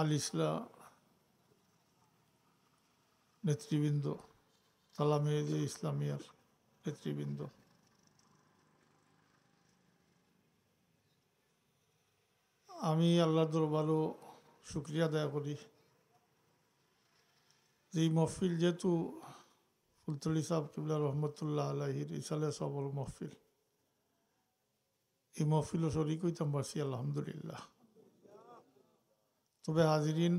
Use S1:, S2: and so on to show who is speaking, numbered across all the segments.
S1: আল ইসলা নেতৃবৃন্দ সালামিয়াজ ইসলামিয়ার নেতৃবৃন্দ আমি আল্লাহ দরবারও শুক্রিয়া দয়া করি যে মহফিল যেহেতু ফুলতলি সাহেব কিবলা রহমতুল্লাহ আলহির ইসালে সবল মহফিল এই মহফিলও শরিক হইতাম বাসি আলহামদুলিল্লাহ তবে হাজিরিন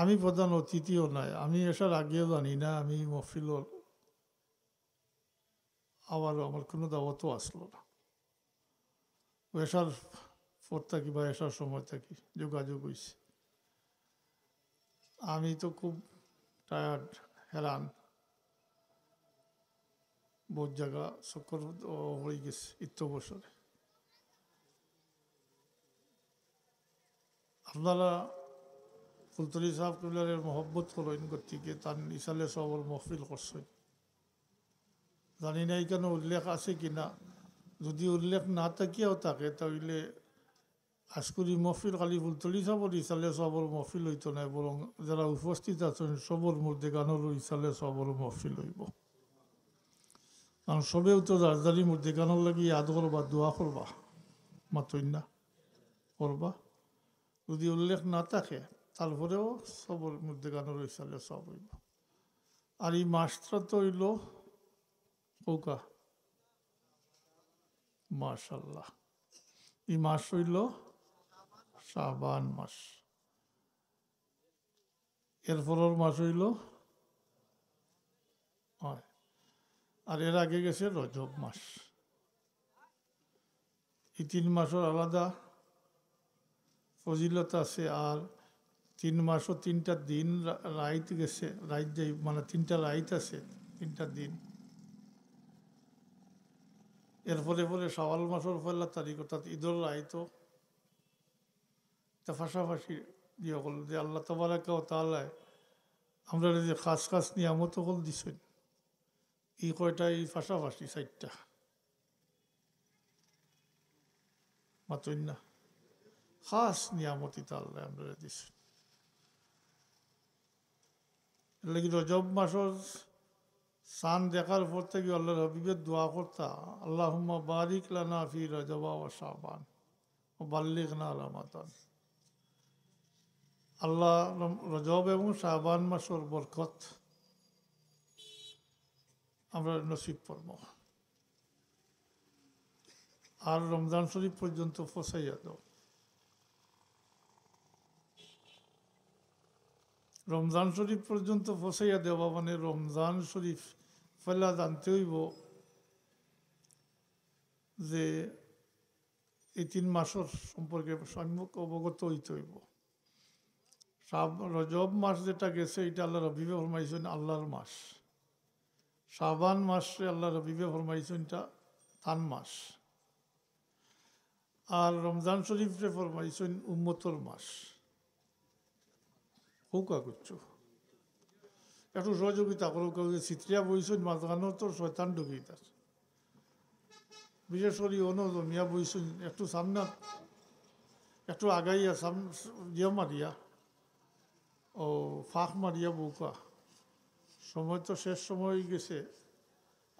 S1: আমি প্রধান অতিথিও নয় আমি এসার আগেও জানি না আমি মফিল আবারও আমার কোনো দাওয়াতও আসলো না এসার পর থাকি বা এসার সময় থাকি যোগাযোগ হয়েছে আমি তো খুব টায়ার্ড হেরান বহুত জায়গা চক্কর হয়ে গেছে ইত্য বছরে আপনারা কুলতলি সাহেব কিবলারের মহব্বত ফলইন গতিকে তার ইসালে সবল মহফিল করছেন জানি না এখানে উল্লেখ আছে কি না যদি উল্লেখ না থাকিয়াও থাকে তাহলে আজকুরি মহফিল খালি ফুলতলি সাবর ইসালে সবর মহফিল হইত না বরং যারা উপস্থিত আছেন সবর মধ্যে গানর ইসালে সবর মহফিল হইব কারণ সবেও তো রাজধানীর মধ্যে গানর লাগিয়ে আদ করবা দোয়া করবা মাতই না করবা যদি উল্লেখ না থাকে তারপরেও সবর মধ্যে গান রয়েছে সব হইব আর এই মাসটা তো হইল কৌকা মাসাল্লাহ এই মাস হইল শাহবান মাস এরপরের মাস হইল আর এর আগে গেছে রজব মাস এই তিন মাসের আলাদা ফজিলত আছে আর তিন মাসও তিনটা দিন রাইত গেছে রাইত যাই মানে তিনটা রাইত আছে তিনটা দিন এরপরে পরে সওয়াল মাসের পয়লা তারিখ অর্থাৎ ঈদুল রাইতও তা পাশাপাশি দিয়ে হল যে আল্লাহ তবারাকাও তালায় আমরা যে খাস খাস নিয়ামত হল দিছেন এই কয়টা এই পাশাপাশি চারটা মাতই না খাস নিয়ামতি তো আল্লাহ আমরা দিছেন লেগে রজব মাসর সান দেখার পর থেকে আল্লাহর হবিবের দোয়া করতা আল্লাহ বারিক লানা ফি রজবা ও সাবান ও বাল্লিক না রামাতান আল্লাহ রজব এবং সাবান মাসর বরকত আমরা নসিব পড়ব আর রমজান শরীফ পর্যন্ত ফসাইয়া দেওয়া রমজান শরীফ পর্যন্ত ফসাইয়া দেওয়া মানে রমজান শরীফ ফেলা জানতে হইব যে এই তিন মাসের সম্পর্কে সম্যক অবগত হইতে হইব সাব রজব মাস যেটা গেছে এটা আল্লাহ রবিবে ফরমাইছেন আল্লাহর মাস শাবান মাসে আল্লাহ রবিবে ফরমাইছেন এটা তান মাস আর রমজান শরীফে ফরমাইছেন উম্মতর মাস শৌকা করছো একটু সহযোগিতা করো কেউ যে চিত্রিয়া বইছুন মাঝখানেও তো শয়তান ঢুকিয়ে বিশেষ করে অন জমিয়া বইছুন একটু সামনা একটু আগাইয়া সাম ইয়ে মারিয়া ও ফাঁক মারিয়া বৌকা সময় তো শেষ সময় গেছে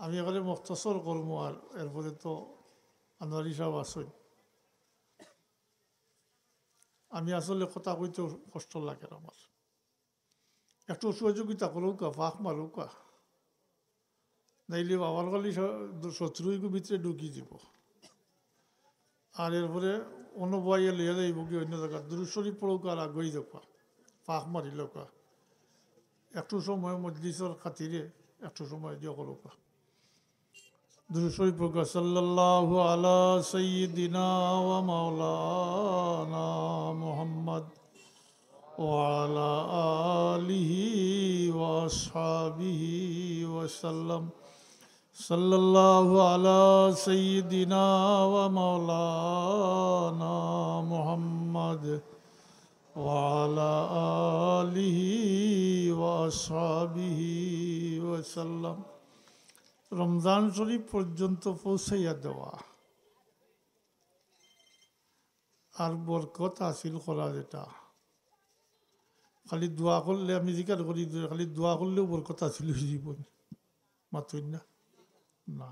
S1: আমি এখানে মক্তসর করবো আর এরপরে তো আনোয়ারি সাহেব আসুন আমি আসলে কথা কইতে কষ্ট লাগে আমার একটু সহযোগিতা করুক ফাঁক মারুক নাইলে বাবার গালি শত্রুইকে ভিতরে ঢুকি দিব আর এরপরে অন্য বয়ে লিয়ে যাইব কি অন্য জায়গা দূরসরি পড়ুক আর আগই দেখ ফাঁক মারি লোকা একটু সময় মজলিসের খাতিরে একটু সময় দিয়ে করো দূরসরি পড়ুক সাল্লাহ আলা সঈদিনা মাওলানা মোহাম্মদ وعلى آله وأصحابه وسلم صلى الله على سيدنا ومولانا محمد وعلى آله وأصحابه وسلم রমজান শরীফ পর্যন্ত পৌঁছাইয়া দেওয়া আর বরকত হাসিল করা যেটা খালি দোয়া করলে আমি জিকার করি খালি দোয়া করলেও বল কথা ছিল জীবন মাতুই না না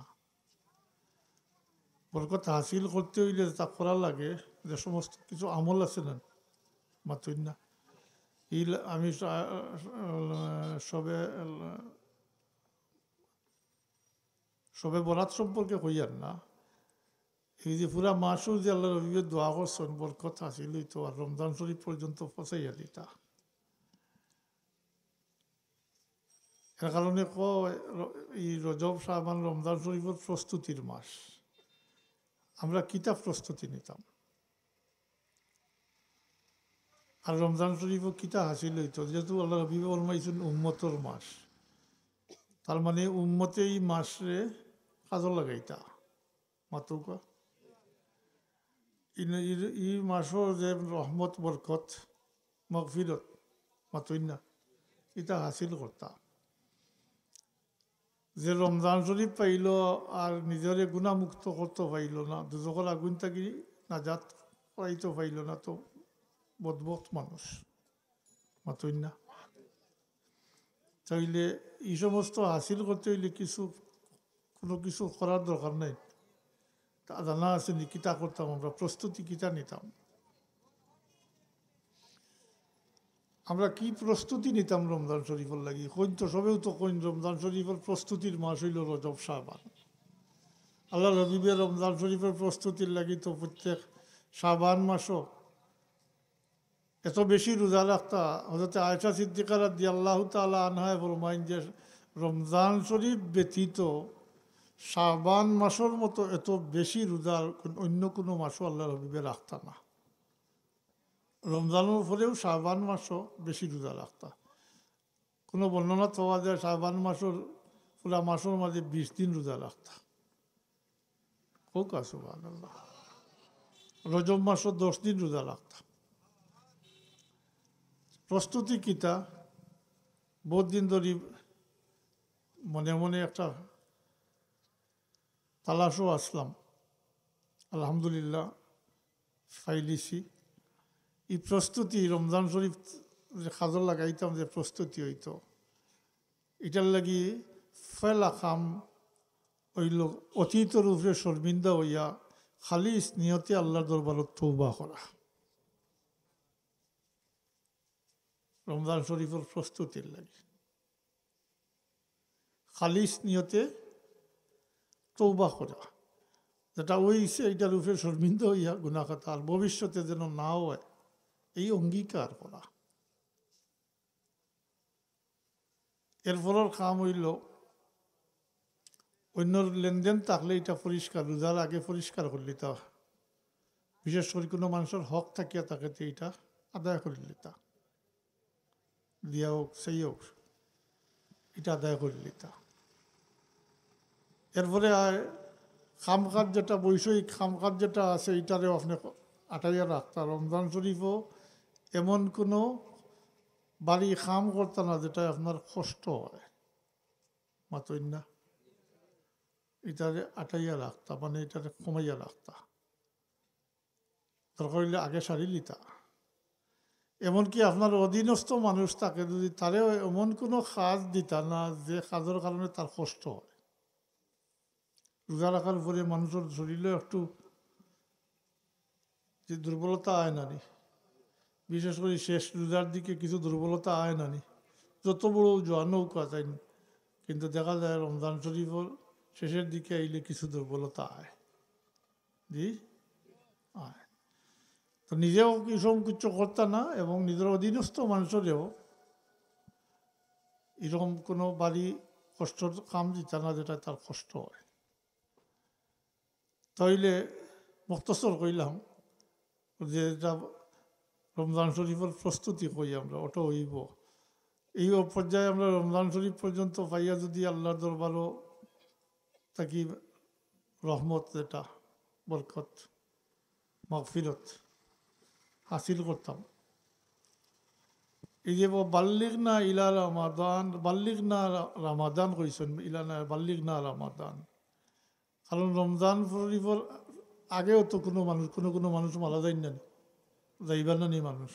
S1: কথা হাসিল করতে হইলে তা করা লাগে যে সমস্ত কিছু আমল আছে না মাতুই না ইল আমি সবে সবে বরাত সম্পর্কে আর না এই যে পুরা মাসু যে আল্লাহ রবি দোয়া করছেন বরকত হাসিল হইতো আর রমজান শরীফ পর্যন্ত ফসাইয়া দিতা এর কারণে এই রজব সাহবান রমজান শরীফের প্রস্তুতির মাস আমরা কিতাব প্রস্তুতি নিতাম আর রমজান শরীফও কিতা হাসিল হইত যেহেতু আল্লাহ রবি ফরমাইছেন উম্মতর মাস তার মানে উম্মতে এই মাসে কাজল লাগাইতা মাতুকা ই মাসর যে রহমত বরকত মগফিরত মাতুইনা ইটা হাসিল করতাম যে রমজান শরীফ পাইল আর নিজরে গুণামুক্ত করতে পাইল না দুজকর আগুন থাকি নাজাত করাইতে পাইল না তো বদবক মানুষ মাতই না তাইলে এই সমস্ত হাসিল করতে হইলে কিছু কোনো কিছু করার দরকার নাই তা জানা আছে নিকিতা করতাম আমরা প্রস্তুতি কিতা নিতাম আমরা কি প্রস্তুতি নিতাম রমজান শরীফের লাগি কইন তো সবেও তো কইন রমজান শরীফের প্রস্তুতির মাস হইল রজব সাবান আল্লাহ রবিবে রমজান শরীফের প্রস্তুতির লাগি তো প্রত্যেক সাবান মাসও এত বেশি রোজা রাখতা হজরত আয়সা সিদ্দিকার দি আল্লাহ তালা আনহায় বলমাইন যে রমজান শরীফ ব্যতীত সাবান মাসের মতো এত বেশি রোজা অন্য কোনো মাসও আল্লাহ রবিবে রাখতা না রমজানের ফলেও শাহবান মাসও বেশি রোজা রাখতা কোনো বর্ণনা পাওয়া যায় শাহবান মাসের পুরা মাসের মাঝে বিশ দিন রোজা রাখতা হোক আসবান রজব মাস দশ দিন রোজা রাখতা প্রস্তুতি কিতা বহুত দিন ধরি মনে মনে একটা তালাশও আসলাম আলহামদুলিল্লাহ ফাইলিসি এই প্রস্তুতি রমজান শরীফ যে খাজর লাগাইতাম যে প্রস্তুতি হইতো এটার লাগি ফেলা খাম ওই লোক অতীতর উপরে শর্মিন্দা হইয়া খালি স্নেহতে আল্লাহর দরবারত তৌবা করা রমজান শরীফের প্রস্তুতির লাগে খালি স্নেহতে তৌবা করা যেটা ওই এইটার উপরে শর্মিন্দা হইয়া গুণাখাতা আর ভবিষ্যতে যেন না হয় এই অঙ্গীকার করা এরপরের কাম হইল অন্য লেনদেন থাকলে এটা পরিষ্কার রোজার আগে পরিষ্কার করলি তা বিশেষ করে কোনো মানুষের হক থাকিয়া তাকে এটা আদায় করলি তা দিয়া হোক সেই হোক এটা আদায় করলি তা এরপরে খাম কাজ যেটা বৈষয়িক খাম কাজ যেটা আছে এটারে আপনি আটাইয়া রাখতা রমজান শরীফও এমন কোনো বাড়ি খাম করত না যেটা আপনার কষ্ট হয় মাতই না এটারে আটাইয়া রাখতা মানে এটারে কমাইয়া রাখতা দরকার হইলে আগে সারি লিতা এমনকি আপনার অধীনস্থ মানুষ তাকে যদি তারে এমন কোনো কাজ দিতা না যে কাজের কারণে তার কষ্ট হয় রোজা রাখার পরে মানুষের শরীরে একটু যে দুর্বলতা আয় না বিশেষ করে শেষ রোজার দিকে কিছু দুর্বলতা আয় নানি যত বড় জোয়ান নৌকা তাই কিন্তু দেখা যায় রমজান শরীফর শেষের দিকে আইলে কিছু দুর্বলতা আয় জি আয় তো নিজেও কিরকম কিছু করতা না এবং নিজের অধীনস্থ মানুষেরও এরকম কোনো বাড়ি কষ্টর কাম দিতা না যেটা তার কষ্ট হয় তাইলে মক্তসর কইলাম যেটা রমজান শরীফের প্রস্তুতি করি আমরা অটো হইব এই পর্যায়ে আমরা রমজান শরীফ পর্যন্ত পাইয়া যদি আল্লাহর দরবারও তাকি রহমত যেটা বরকত মাগফিরত হাসিল করতাম এই যে বাল্লিক না ইলা রামাদান বাল্লিক না রামাদান কইছেন ইলা না বাল্লিক না রামাদান কারণ রমজান শরীফর আগেও তো কোনো মানুষ কোনো কোনো মানুষ মারা যায় না যাইবার না মানুষ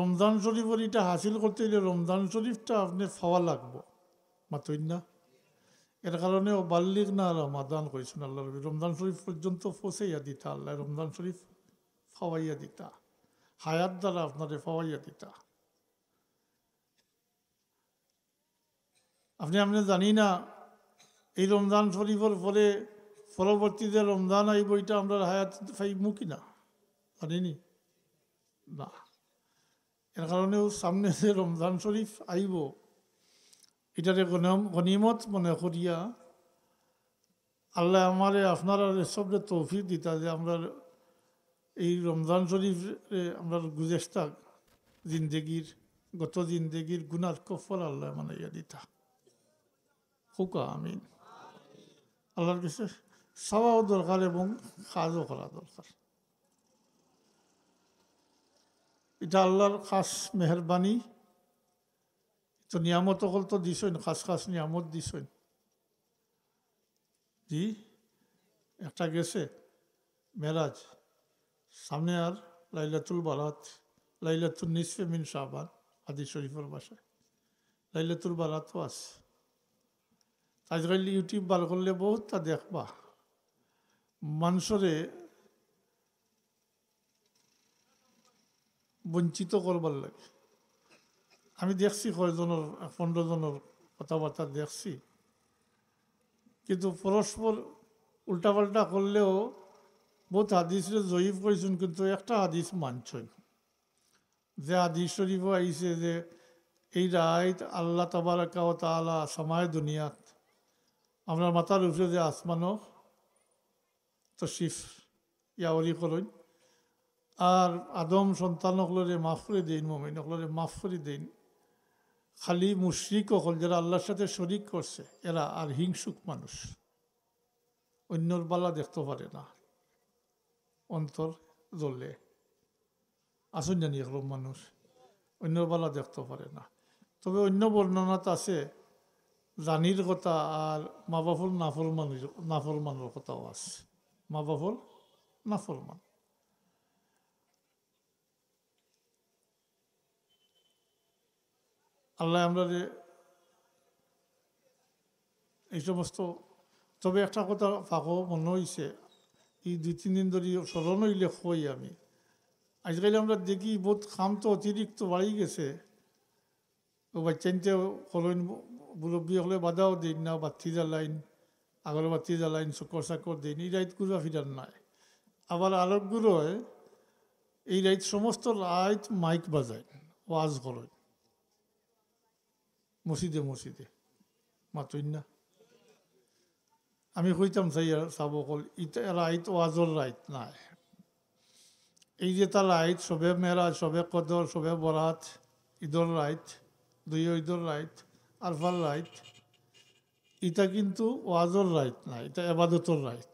S1: রমজান শরীফের এটা হাসিল করতে গেলে রমজান শরীফটা আপনি ফাওয়া লাগবো মাতই না এর কারণে ও বাল্লিক না রমাদান করেছেন আল্লাহ রবি রমজান শরীফ পর্যন্ত ফসাইয়া দিতা আল্লাহ রমজান শরীফ ফাওয়াইয়া দিতা হায়াত দ্বারা আপনাদের ফাওয়াইয়া দিতা আপনি আপনি জানি না এই রমজান শরীফের ফলে পরবর্তীতে রমজান আইব এটা আমরা হায়াত ফাইমু কিনা পারেনি না এর কারণেও সামনে যে রমজান শরীফ আইব এটারে গনিমত মনে করিয়া আল্লাহ আমারে আপনারা সবরে তৌফিক দিতা যে আমরা এই রমজান শরীফ আমরা গুজেস্তা জিন্দেগির গত জিন্দেগির গুনার কফল আল্লাহ মানে ইয়া দিতা হুকা আমিন আল্লাহর কাছে সবাও দরকার এবং কাজও করা দরকার এটা আল্লাহর খাস মেহরবানি তো নিয়ামত অকল তো দিছইন খাস খাস নিয়ামত দিছইন জি একটা গেছে মেরাজ সামনে আর লাইলাতুল বারাত লাইলাতুল নিসফে মিন শাহবান আদি শরীফের বাসায় লাইলাতুল বারাতও আছে আজকাল ইউটিউব বার করলে বহুত তা দেখবা মানুষরে বঞ্চিত করবার লাগে আমি দেখছি কয়জনের পনেরো জনের কথাবার্তা দেখছি কিন্তু পরস্পর উল্টাপাল্টা করলেও বহুত হাদিসরে জয়ীফ করেছেন কিন্তু একটা হাদিস মানছই যে হাদিস শরীফ আইসে যে এই রায় আল্লাহ তাবারাকাও তালা সময় দুনিয়াত আমরা মাথার উপরে যে আসমানো তো শিফ ইয়াওয়ারি করই আর আদম সন্তান হকলরে মাফ করে দিন মমিন হকলরে মাফ করে দিন খালি মুশ্রিক অকল যারা আল্লাহর সাথে শরিক করছে এরা আর হিংসুক মানুষ অন্যর বালা দেখতে পারে না অন্তর জ্বলে আসুন জানি এগুলো মানুষ অন্যর বালা দেখতে পারে না তবে অন্য বর্ণনাত আছে রানীর কথা আর মা বাফল নাফল মানুষ নাফল মানের কথাও আছে মা বাফল নাফল মান আল্লাহ আমরা যে এই সমস্ত তবে একটা কথা ফাঁকো মনে হয়েছে এই দুই তিন দিন ধরে স্মরণ হইলে হই আমি আজকালি আমরা দেখি বহুত খাম তো অতিরিক্ত বাড়ি গেছে ও বাচ্চাইনতে হলইন মুরব্বী হলে বাধাও দিন না বাতি জ্বালাইন আগর বাতি জ্বালাইন চকর চাকর দিন এই রাইত গুজা ফিরার নাই আবার আলোকগুলোয় এই রাইত সমস্ত রাইত মাইক বাজায় ওয়াজ করেন মসজিদে মসজিদে মাতুইন না আমি কইতাম চাই চাব কল ইটা রাইত ওয়াজর রাইত নাই এই যে তার রাইত সবে মেরা সবে কদর সবে বরাত ঈদর রাইত দুই ঈদর রাইত আলফার রাইত ইটা কিন্তু ওয়াজর রাইট নাই এটা এবাদতর রাইট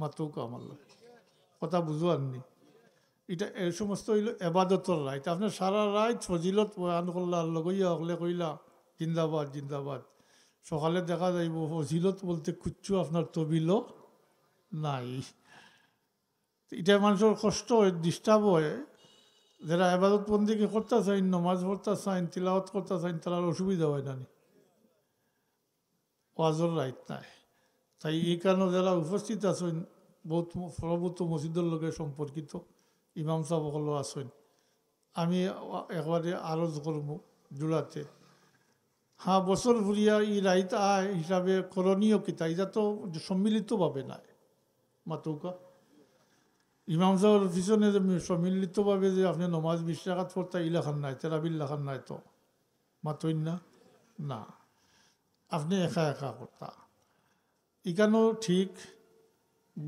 S1: মাতুক আমার কথা বুঝো আননি এটা এই সমস্ত হইল এবাদতর রাইত আপনার সারা রায় ফজিলত বয়ান করলা লগইয়া অগলে কইলা জিন্দাবাদ জিন্দাবাদ সকালে দেখা যাইব ফজিলত বলতে খুচ্ছু আপনার তবিল নাই এটা মানুষের কষ্ট হয় ডিস্টার্ব হয় যারা এবাদত বন্দিকে করতে চাইন নমাজ পড়তে চাইন তিলাওয়াত করতে চাইন তারা অসুবিধা হয় না ওয়াজর রাইত নাই তাই এই কারণে যারা উপস্থিত আছেন বহুত প্রভূত মসজিদের লোকের সম্পর্কিত ইমাম সাহেবগুলো আসেন আমি একবারে আরজ করব জুলাতে হ্যাঁ বছর ঘুরিয়া ই রাইত আয় হিসাবে করণীয় কিতা এটা তো সম্মিলিতভাবে নাই মাতুকা ইমাম সাহেবের পিছনে যে সম্মিলিতভাবে যে আপনি নমাজ বিশ টাকাত পড়তা ইলাখান নাই তেরাবিল্লাখান নাই তো মাতইন না না আপনি একা একা করতা ইকানো ঠিক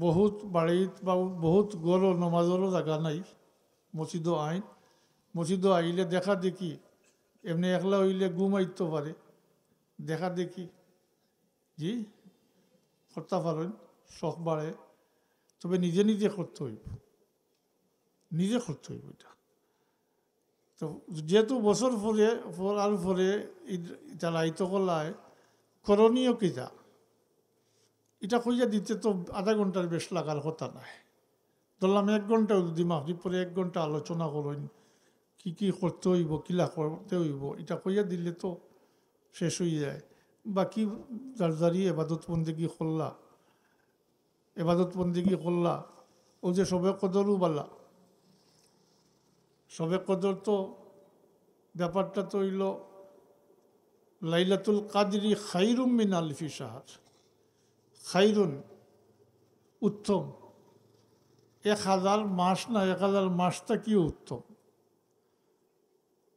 S1: বহুত বাড়িত বা বহুত গ'লো নমাজরও জাগা নাই মছজিদো আইন মছজিদো আহিলে দেখা দেখি এমনি একলা হইলে গুম আইতে পারে দেখা দেখি জি করতে পারেন শখ বাড়ে তবে নিজে নিজে করতে হইব নিজে করতে হইব এটা তো যেহেতু বছর ফলে আর ফলে ইটা লাইত কলায় করণীয় যা এটা কইয়া দিতে তো আধা ঘন্টার বেশ লাগার কথা নাই ধরলাম এক ঘন্টাও যদি মাহরি পরে এক ঘন্টা আলোচনা করইন কি কি করতে হইব কিলা করতে হইব এটা কইয়া দিলে তো শেষ হয়ে যায় বাকি যার যারি এবাদত বন্দিগি করলা এবাদত বন্দিগি করলা ও যে সবে কদরও বালা সবে কদর তো ব্যাপারটা তো হইল লাইলাতুল কাদরি খাইরুম মিন আলফি সাহার খাইরুন উত্তম এক হাজার মাস না এক হাজার মাসটা কি উত্তম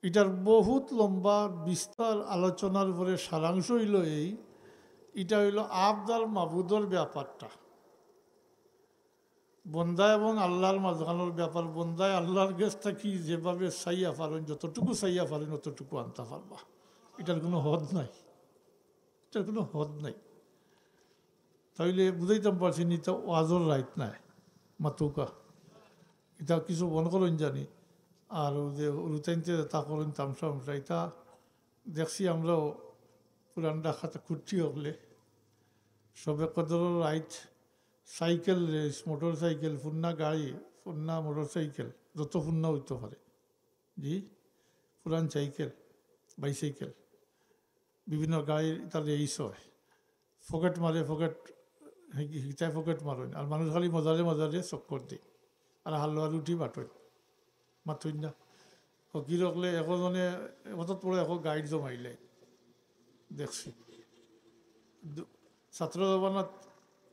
S1: এটার বহুত লম্বা বিস্তার আলোচনার পরে সারাংশ হইল এই এটা হইল আবদার মাবুদর ব্যাপারটা বন্দা এবং আল্লাহর মাঝখানোর ব্যাপার বন্দায় আল্লাহর গেস্টটা কি যেভাবে সাইয়া পারেন যতটুকু সাইয়া পারেন অতটুকু আনতে পারবা এটার কোনো হদ নাই এটার কোনো হদ নাই তাইলে বুঝাইতাম পারছি নি তো ওয়াজর রাইট নাই মাতুকা এটা কিছু মনে করেন জানি আর যে রুতাইনতে তা করেন তামসা আমসা এটা দেখছি আমরাও পুরান ডাকাতে খুঁজছি হলে সবে কদর রাইট সাইকেল রেস মোটর সাইকেল ফুন্না গাড়ি ফুন্না মোটর সাইকেল যত ফুন্না হইতে পারে জি পুরান সাইকেল বাইসাইকেল বিভিন্ন গাড়ির তার এইস হয় ফকেট মারে ফকেট শিকাই পকেট মারোন আর মানুষ খালি মজারে মজারে চক্কর দিই আর হালুয়া রুটি বাটন মাতুন না হকি রাখলে একজনে মানে হঠাৎ পড়ে এক গাইড জমাইলে দেখছি ছাত্র জমানত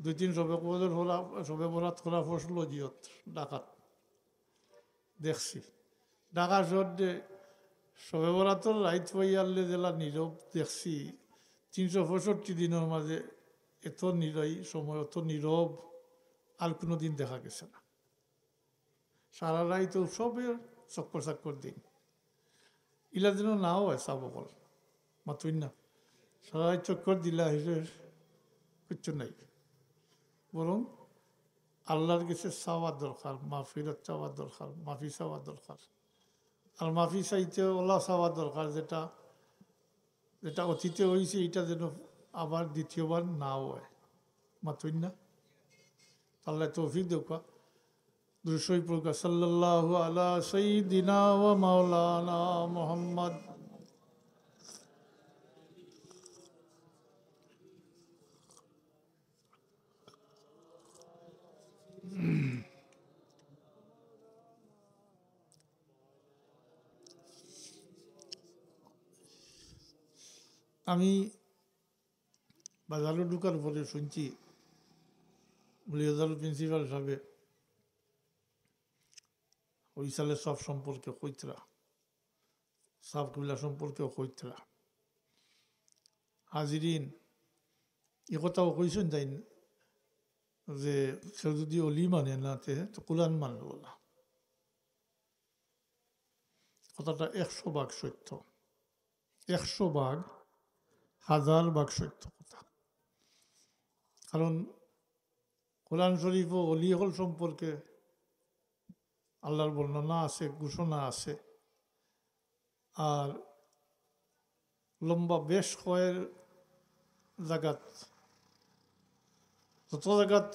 S1: দুই তিন সবে কলের হলা সবে বরাত খোলা ফসল জিয়ত ডাকাত দেখছি ডাকার শহর যে সবে বরাতর রাইত পাইয়ালে জেলা নীরব দেখছি তিনশো পঁয়ষট্টি দিনের মাঝে এত নিরই সময় অত নীরব আর কোনো দিন দেখা গেছে না সারা রাই তো সবের চক্কর চাক্কর দিন ইলা যেন নাও হয় চাবকল মাতুই না সারা চক্কর দিলা হিসেবে কিচ্ছু নাই বরং আল্লাহর কাছে চাওয়ার দরকার মাফিরত চাওয়ার দরকার মাফি চাওয়ার দরকার আর মাফি চাইতে ওলা চাওয়ার দরকার যেটা যেটা অতীতে হয়েছে এটা যেন আবার দ্বিতীয়বার নাও হয় মাতুন না আল্লাহ তৌফিক দেখবা দুশোই প্রকাশ সাল্লাহ আলা সঈদিনা ও মাওলানা মোহাম্মদ আমি বাজারে ঢুকার পরে শুনছি মুলিয়াজার প্রিন্সিপাল সাহেব ওই সালে সব সম্পর্কে কৈতরা কবিলা সম্পর্কে কৈতরা হাজিরিন এ কথাও কইছেন যাই যে সে যদি অলি মানে না তে তো কুলান মানল না কথাটা একশো বাঘ সত্য একশো বাঘ হাজার বাঘ সত্য কারণ কোরআন শরীফ ও অলিহল সম্পর্কে আল্লাহর বর্ণনা আছে ঘোষণা আছে আর লম্বা বেশ কয়ের জাগাত যত জাগাত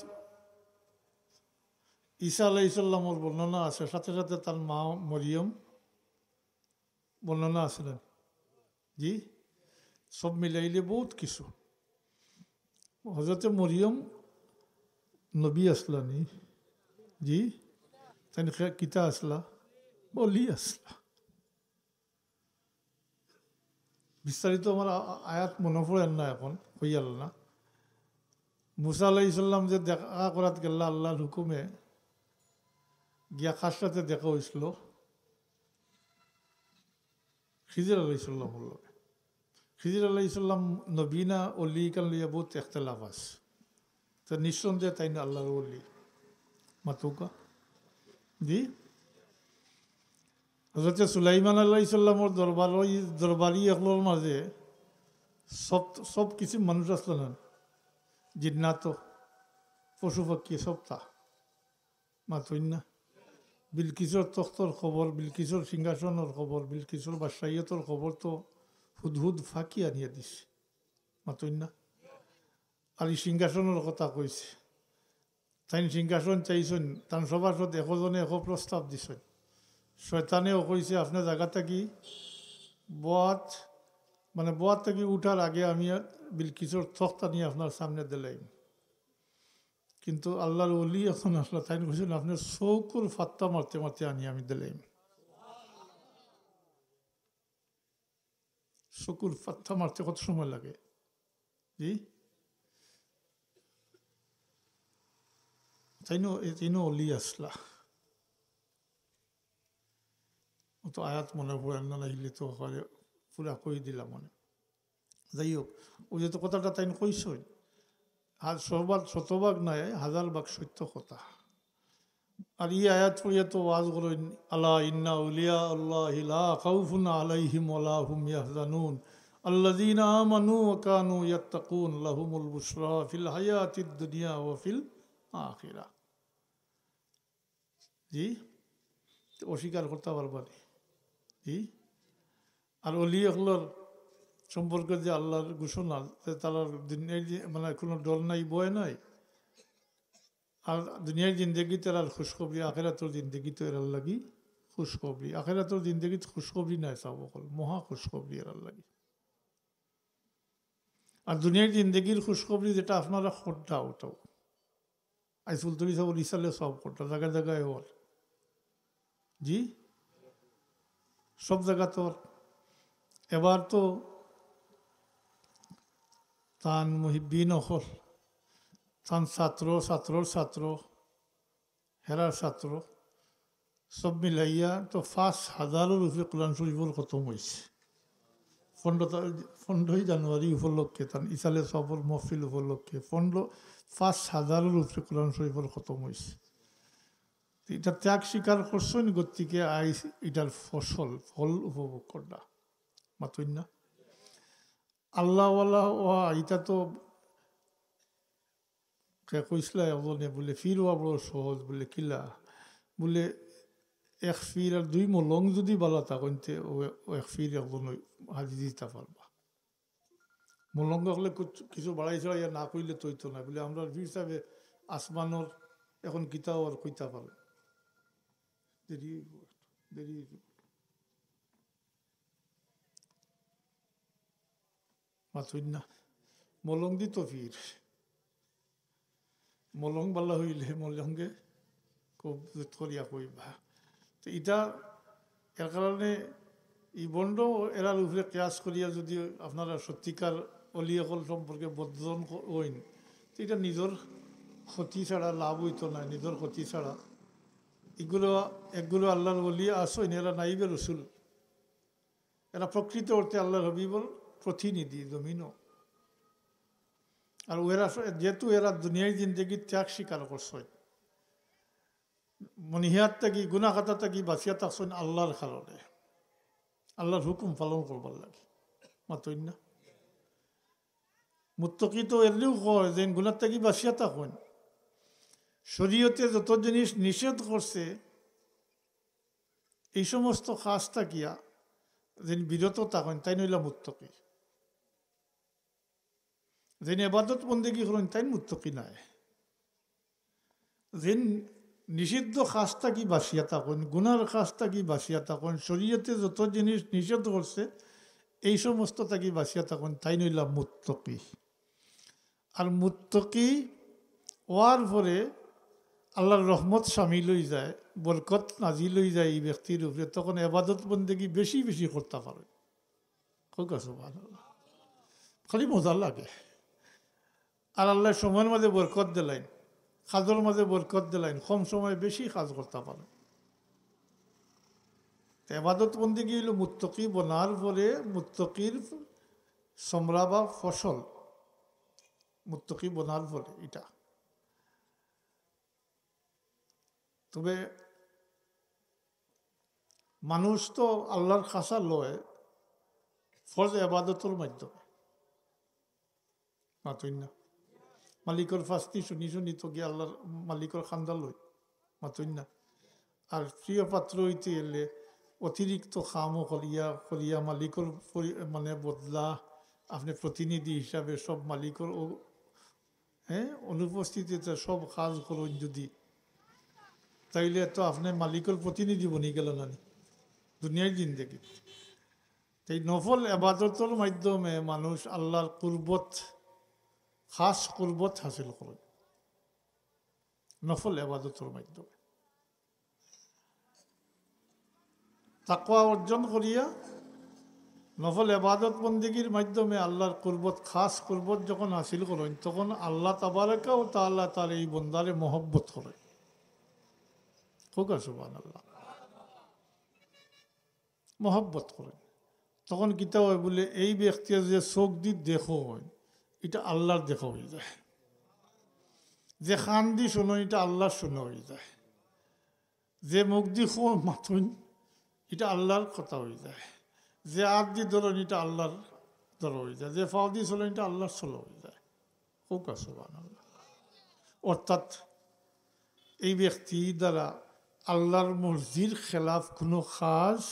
S1: ঈসা আলাহ ইসাল্লামর বর্ণনা আছে সাথে সাথে তার মা মরিয়ম বর্ণনা আছে জি সব মিলাইলে বহুত কিছু হজরত মরিয়ম নবী আসলা নি জি তাহলে কিতা আসলা বলি আসলা বিস্তারিত আমার আয়াত মনে পড়েন না এখন হইয়াল না মুসা আল্লাহ ইসলাম যে দেখা করাত গেল্লা আল্লাহর হুকুমে গিয়া খাস সাথে দেখা হয়েছিল খিজির আলাইসাল্লাম খিজির আল্লাহ ইসলাম নবীনা অলি কালিয়া বহুত লাভ আছে তো নিঃসন্দেহে তাই না আল্লাহ অলি মাতুকা দি হজরতে সুলাইমান আল্লাহ ইসলামর দরবার দরবারি এগুলোর মাঝে সব সব কিছু মানুষ আসলেন জিন্নাত পশু পাখি তা মাতুই না বিলকিশোর তখতর খবর বিলকিশোর সিংহাসনের খবর বিলকিশোর বাদশাহীয়তর খবর তো হুদহুদ ফাঁকি আনিয়া দিছে মাতই না আর সিংহাসনের কথা কইছে তাই সিংহাসন চাইছেন তান সবার সাথে একজনে এক প্রস্তাব দিছেন শয়তানেও কইছে আপনার জায়গাটা কি বোয়াত মানে বোয়াত থেকে উঠার আগে আমি বিলকিসর তখতা নিয়ে আপনার সামনে দিলাম কিন্তু আল্লাহর অলি এখন আসলে তাই কইছেন আপনার চৌকুর ফাত্তা মারতে মারতে আনি আমি দিলাম শকুর পাত্থা মারতে কত সময় লাগে জি তাইনো তিনো অলি আসলা অত আয়াত মনে পড়ে না লাগিলে তো হয় পুরা কই দিলাম মনে যাই হোক ওই যে তো কথাটা তাই কইসই আর সবাক শতভাগ নয় হাজার বাক সত্য কথা আর ই আয়াত পড়িয়া তো ওয়াজ করেন আল্লাহ ইন্না উলিয়া আল্লাহ ইলা খাউফুন আলাইহিম আলাহুম ইয়াহজানুন আল্লাযীনা আমানু ওয়া কানু ইয়াত্তাকুন লাহুমুল বুশরা ফিল হায়াতিদ দুনিয়া ওয়া ফিল আখিরা জি অস্বীকার করতে পারবা জি আর অলি এগুলোর সম্পর্কে যে আল্লাহর ঘোষণা তারা মানে কোনো ডর নাই বয় নাই আর দুনিয়ার জিন্দগিত আর খুশখবরি আখেরাতর জিন্দগিত এরাল লাগি খুশখবরি আখেরাতর জিন্দগিত খুশখবরি নাই চাব অকল মহা খুশখবরি এরাল লাগি আর দুনিয়ার জিন্দগির খুশখবরি যেটা আপনারা খড্ডা ওটাও আই সুলতরি সব ইসালে সব খড্ডা জায়গায় জায়গায় ওর জি সব জায়গা তোর এবার তো তান মহিবিন হল তখন ছাত্র ছাত্রর ছাত্র হেরার ছাত্র সব মিলাইয়া তো পাঁচ হাজারের উপরে কোরআন শরীফুল খতম হয়েছে পনেরো পনেরোই জানুয়ারি উপলক্ষে তার ইসালে সফর মহফিল উপলক্ষে পনেরো পাঁচ হাজারের উপরে কোরআন শরীফুল খতম হয়েছে এটা ত্যাগ স্বীকার করছেন গতিকে আই এটার ফসল ফল উপভোগ করা মাতই না আল্লাহওয়ালা ও এটা তো কে কইসলা একজনে বোলে ফিরওয়া বড় সহজ বলে কিলা বলে এক ফির আর দুই মলং যদি বালা তাকতে এক ফির একজন হাজি দিতে পারবা মলং হলে কিছু বাড়াই ছাড়া ইয়া না কইলে তৈতো না বলে আমরা ফির হিসাবে আসমানোর এখন কিতাও আর কইতা পারে দেরি দেরি মাথুন না মলং দিত ফির মলং বাল্লা হইলে মলঙ্গে খুব দুধ করিয়া কইবা তো ইটা এর কারণে ই বন্ড এরার উপরে কেয়াস করিয়া যদি আপনারা সত্যিকার অকল সম্পর্কে বদন হইন তো এটা নিজের ক্ষতি ছাড়া লাভ হইতো না নিজের ক্ষতি ছাড়া এগুলো এগুলো আল্লাহর অলিয়া আসইন এরা নাইবে রসুল এরা প্রকৃত অর্থে আল্লাহর হবিবর প্রতিনিধি জমিনও আর ওরা যেহেতু এরা দুনিয়ায় জিন্দগি ত্যাগ স্বীকার করছে মনিহিয়ার থাকি গুনা খাতা থাকি বাঁচিয়া থাকছেন আল্লাহর খালনে আল্লাহর হুকুম পালন করবার লাগে মাতই না মুত্তকি তো এলেও কয় যে গুণার থাকি বাঁচিয়া থাকুন শরীয়তে যত জিনিস নিষেধ করছে এই সমস্ত কাজ থাকিয়া যে বিরত থাকেন তাই নইলা মুত্তকি যিনি এবাদত বন্দেগী করেন তাই মুত্তকি নাই যিন নিষিদ্ধ খাস্তা কি বাসিয়া থাকুন গুনার খাস্তা কি বাসিয়া থাকুন শরীয়তে যত জিনিস নিষেধ করছে এই সমস্ত থাকি বাসিয়া থাকুন তাই নইলা মুত্তকি আর মুত্তকি হওয়ার পরে আল্লাহর রহমত স্বামী লই যায় বরকত নাজি লই যায় এই ব্যক্তির উপরে তখন এবাদত বন্দেগি বেশি বেশি করতে পারে খুব ভালো খালি মজা লাগে আর আল্লাহ সময়ের মাঝে বরকত দিলেন কাজের মাঝে বরকত দিলেন কম সময় বেশি কাজ করতে পারে এবাদত বন্দি গিয়েছিল মুত্তকি বনার পরে মুত্তকির সমরা বা ফসল মুত্তকি বনার পরে এটা তবে মানুষ তো আল্লাহর খাসা লয় ফর্জ এবাদতর মাধ্যমে মাতুই না মালিকর ফাস্তি শুনি শুনি তো গিয়ে আল্লাহর মালিকর খান্দাল হই মাতই না আর প্রিয় পাত্র হইতে এলে অতিরিক্ত খামও হলিয়া হলিয়া মালিকর মানে বদলা আপনি প্রতিনিধি হিসাবে সব মালিকর ও হ্যাঁ অনুপস্থিতিতে সব কাজ করুন যদি তাইলে তো আপনি মালিকর প্রতিনিধি বনি গেল না দুনিয়ার দেখি এই নফল আবাদতর মাধ্যমে মানুষ আল্লাহর কুরবত খাস কুলবত হাসিল করুন নফল এবাদতের মাধ্যমে তাকুয়া অর্জন করিয়া নফল এবাদত বন্দীগীর মাধ্যমে আল্লাহর কুরবত খাস কুরবত যখন হাসিল করেন তখন আল্লাহ তাবারেকা ও তা আল্লাহ তার এই বন্দারে মহব্বত করে খুব আল্লাহ মহব্বত করেন তখন কিতাব বলে এই ব্যক্তি যে চোখ দি দেখো হয় এটা আল্লাহর দেখা হয়ে যায় যে খান দি শোনো এটা আল্লাহর শোনা হয়ে যায় যে মুখ দি খো মাথুন এটা আল্লাহর কথা হয়ে যায় যে আর দি ধরুন এটা আল্লাহর ধর হয়ে যায় যে ফল দি চলো এটা আল্লাহর চলো হয়ে যায় খুব আসবান অর্থাৎ এই ব্যক্তি দ্বারা আল্লাহর মসজির খেলাফ কোনো খাস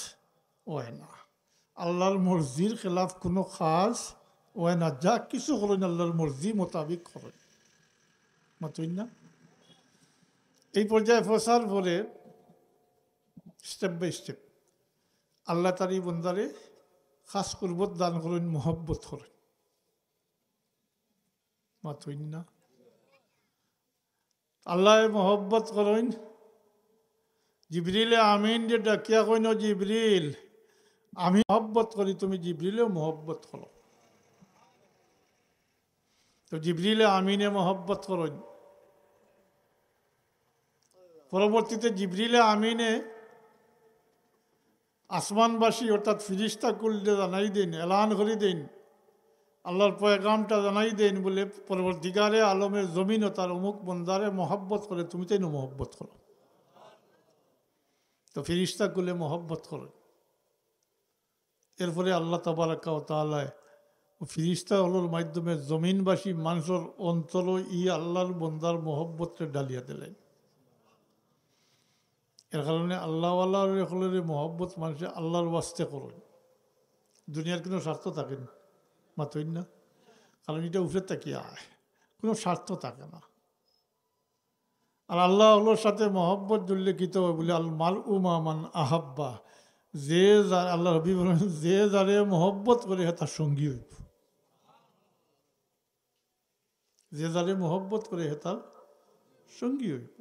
S1: হয় না আল্লাহর মসজির খেলাফ কোনো খাস না যা কিছু না আল্লাহর মর্জি মোতাবিক করে মাতুই না এই পর্যায়ে ফসার পরে স্টেপ বাই স্টেপ আল্লাহ এই বন্দারে খাস করব দান করেন মোহব্বত করেন মাতুই না আল্লাহ মোহব্বত করেন জিবরিলে আমিন যে ডাকিয়া কইন জিবরিল আমি মহব্বত করি তুমি জিবরিলেও মহব্বত করো তো জিবরিলে আমিনে মহব্বত করুন পরবর্তীতে জিবরিলে আমিনে আসমানবাসী অর্থাৎ ফিরিস্তা কুলকে জানাই দিন এলান করি দিন আল্লাহর পয়গামটা জানাই দিন বলে পরবর্তীকারে আলমের জমিন ও তার অমুক বন্দারে মহব্বত করে তুমি তাই মহব্বত করো তো ফিরিস্তা কুলে মহব্বত করো এরপরে আল্লাহ তবারকাও তালায় ফিরিস্তা হলোর মাধ্যমে জমিনবাসী মানুষের অঞ্চল ই আল্লাহর বন্দার মহব্বতকে ডালিয়া দিলেন এর কারণে আল্লাহ মহব্বত মানুষের আল্লাহর ওয়াস্তে করুন দুনিয়ার কোনো স্বার্থ থাকে না মাতইন না কারণ এটা থাকি তাকিয়া কোনো স্বার্থ থাকে না আর আল্লাহ আল্লাহর সাথে মহব্বত উল্লেখিত হয় বলে আল মাল উমামান আহাব্বা যে যার আল্লাহ রবি যে যারে মহব্বত করে তার সঙ্গী হইব যে যারে মোহব্বত করে হেতাল সঙ্গী হইব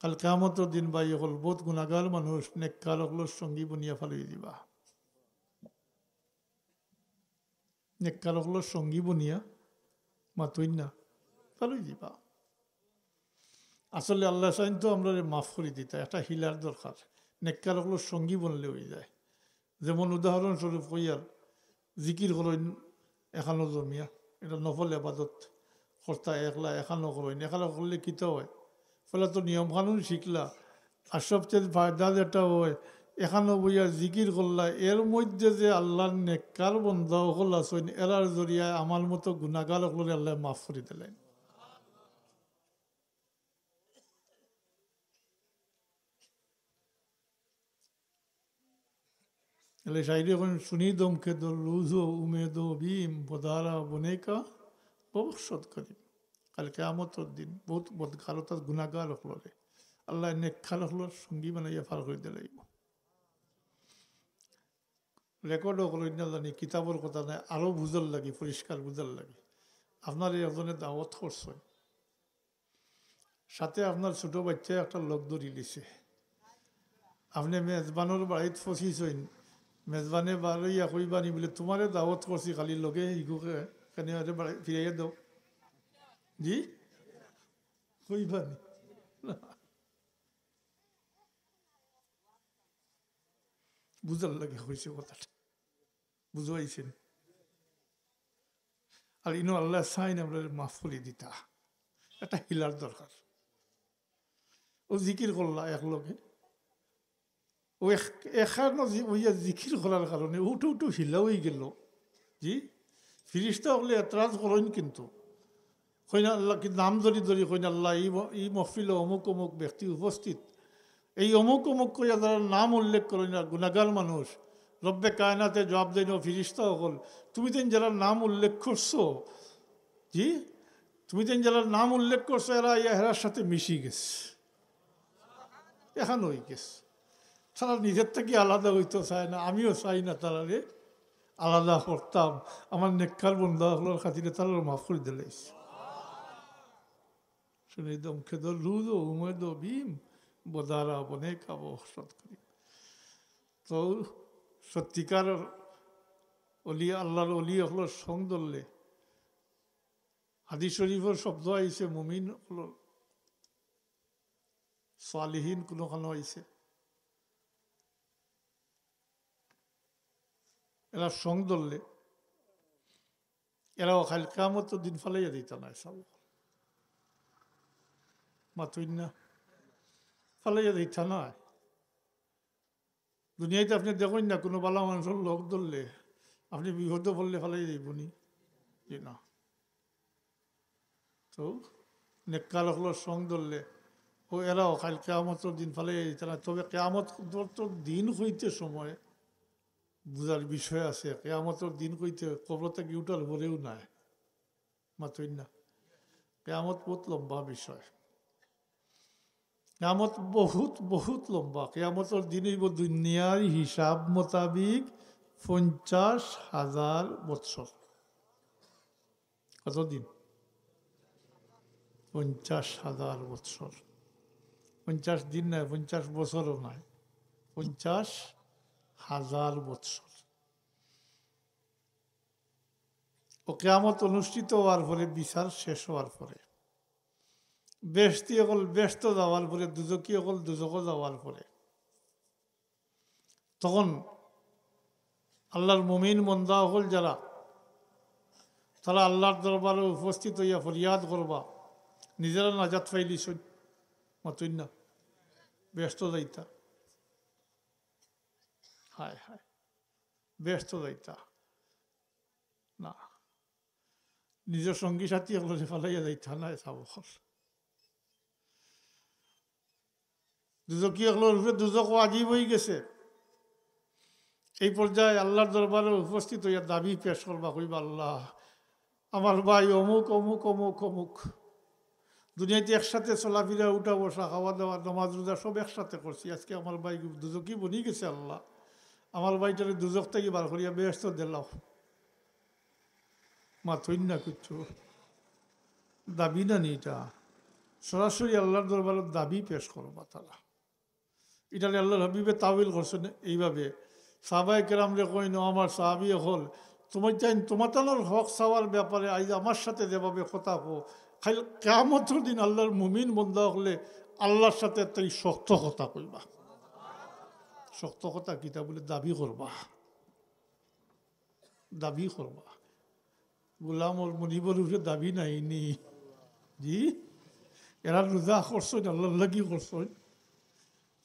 S1: কাল কামত দিন বাই হল বহুত গুণাগার মানুষ নেককার হল সঙ্গী বনিয়া ফালিয়ে দিবা নেককার হল সঙ্গী বনিয়া মাতুই না ফালুই দিবা আসলে আল্লাহ সাইন তো আমরা মাফ করে দিতা একটা হিলার দরকার নেককার হল সঙ্গী বনলে হয়ে যায় যেমন উদাহরণস্বরূপ কইয়ার জিকির হল এখানো জমিয়া এটা নফল আবাদত কর্তা একলা এখানো করেন এখানো করলে কিতা হয় ফলে তো নিয়ম কানুন শিখলা আর সবচেয়ে ফায়দা যেটা হয় এখানো বইয়া জিকির করলা এর মধ্যে যে আল্লাহর নেককার বন্ধ হল আছে এরার জরিয়ায় আমার মতো গুণাগার হলে আল্লাহ মাফ করে দিলেন এলে সাইডে এখন শুনি দমকে দো লুজো উমেদো ভীম বদারা বনেকা ববসৎ করিম কাল কেয়ামতর দিন বহুত বদগাল তার গুণাগার হলরে আল্লাহ নেখাল হলর সঙ্গী ইয়ে ভাল করে দিলাইব রেকর্ড হল জানি কিতাবর কথা নাই আরও বুঝল লাগে পরিষ্কার বুঝল লাগে আপনার এই একজনের দাওয়াত করছে সাথে আপনার ছোট বাচ্চায় একটা লোক ধরি দিছে আপনি মেজবানোর বাড়িত ফসিস হইন মেজবানে বারইয়া কইবানি বলে তোমারে দাওয়াত করছি খালি লগে ইগুকে কেন ফিরাইয়া দাও জি কইবানি বুঝার লাগে হয়েছে কথাটা বুঝাইছেন আর ইনো আল্লাহ সাইন আমরা মাফ করে দিতা একটা হিলার দরকার ও জিকির করলা একলগে ও এখানো ওইয়া জিকির করার কারণে উঠু উঠু হিলাও হয়ে গেল জি ফিরিস্তা হলে এতরাজ করেন কিন্তু কইনা আল্লাহ কি নাম ধরি ধরি কইনা আল্লাহ এই মহফিল অমুক অমুক ব্যক্তি উপস্থিত এই অমুক অমুক কইয়া তারা নাম উল্লেখ করেন না গুণাগার মানুষ রব্বে কায়নাতে জবাব দেন ফিরিস্তা হল তুমি দিন যারা নাম উল্লেখ করছো জি তুমি দিন যারা নাম উল্লেখ করছো এরা এরার সাথে মিশি গেছে এখানে ওই গেছে তারা নিজের থেকে আলাদা হইতে চায় না আমিও চাই না তারা রে আলাদা করতাম আমার নেককার বন্ধাগুলোর খাতিরে তারা মাফ করে দিলে শুনে দম খেদ রুদ উমেদ ভীম বদারা বনে খাব করি তো সত্যিকার অলি আল্লাহর অলি হলোর সং ধরলে হাদি শরীফের শব্দ আইছে মুমিন হল সালিহীন কোনোখানো আইছে এরা সং ধরলে এরাও খালি কামত দিন ফালাইয়া দিত না সব মাতুইনা ফালাইয়া দিত না দুনিয়াতে আপনি দেখুন না কোনো বালা মানুষের লোক ধরলে আপনি বিহত বললে ফালাই দিব নি যে না তো নেকাল হলো সং ধরলে ও এরাও খালি কেয়ামত দিন ফালাইয়া দিত না তবে কেয়ামত দিন হইতে সময় বুঝার বিষয় আছে কেয়ামতর দিন কইতে কবর কি উঠার বলেও নাই মাতই না কেয়ামত বহুত লম্বা বিষয় কেয়ামত বহুত বহুত লম্বা কেয়ামতর দিন দুনিয়ার হিসাব মোতাবিক পঞ্চাশ হাজার বৎসর কতদিন পঞ্চাশ হাজার বৎসর পঞ্চাশ দিন নাই পঞ্চাশ বছরও নাই পঞ্চাশ হাজার বৎসর ও কেয়ামত অনুষ্ঠিত হওয়ার পরে বিচার শেষ হওয়ার পরে বেশতি অকল ব্যস্ত যাওয়ার পরে দুজকি অকল দুজক যাওয়ার পরে তখন আল্লাহর মুমিন মন্দা হল যারা তারা আল্লাহর দরবারে উপস্থিত হইয়া ফরিয়াদ করবা নিজেরা নাজাত ফাইলি সৈন্য ব্যস্ত যাইতা হায় হায় ব্যস্ত যাইতা না নিজৰ সংগী সাথী হলো যে যাইতা নাই চাব হল দুজকী হলো রূপে গেছে এই পর্যায়ে আল্লাহর দরবারে উপস্থিত হইয়া দাবি পেশ করবা কইবা আল্লাহ আমার ভাই অমুক অমুক অমুক অমুক দুনিয়াতে একসাথে চলাফেরা উঠা বসা খাওয়া দাওয়া নামাজ রোজা সব একসাথে করছি আজকে আমার ভাই দুজকই বনি গেছে আল্লাহ আমার বাড়িটারে দুজক থেকে বার করিয়া ব্যস্ত দিলাও মাথইন না করছো দাবি না নি এটা সরাসরি আল্লাহর দরবার দাবি পেশ মা তারা এটা আল্লাহর হাবিবে তাবিল করছে এইভাবে সাবাই কেরাম রে ন আমার সাহাবি হল তোমার চাইন তোমাতানোর হক সাওয়ার ব্যাপারে আজ আমার সাথে যেভাবে কথা হো খাই কেমন দিন আল্লাহর মুমিন বন্ধ হলে আল্লাহর সাথে তাই শক্ত কথা কইবা শক্ত কথা কিতা বলে দাবি করবা দাবি করবা গোলাম ওর মনিবর উপরে দাবি নাই নি জি এরা রোজা করছেন আল্লাহর লাগি করছেন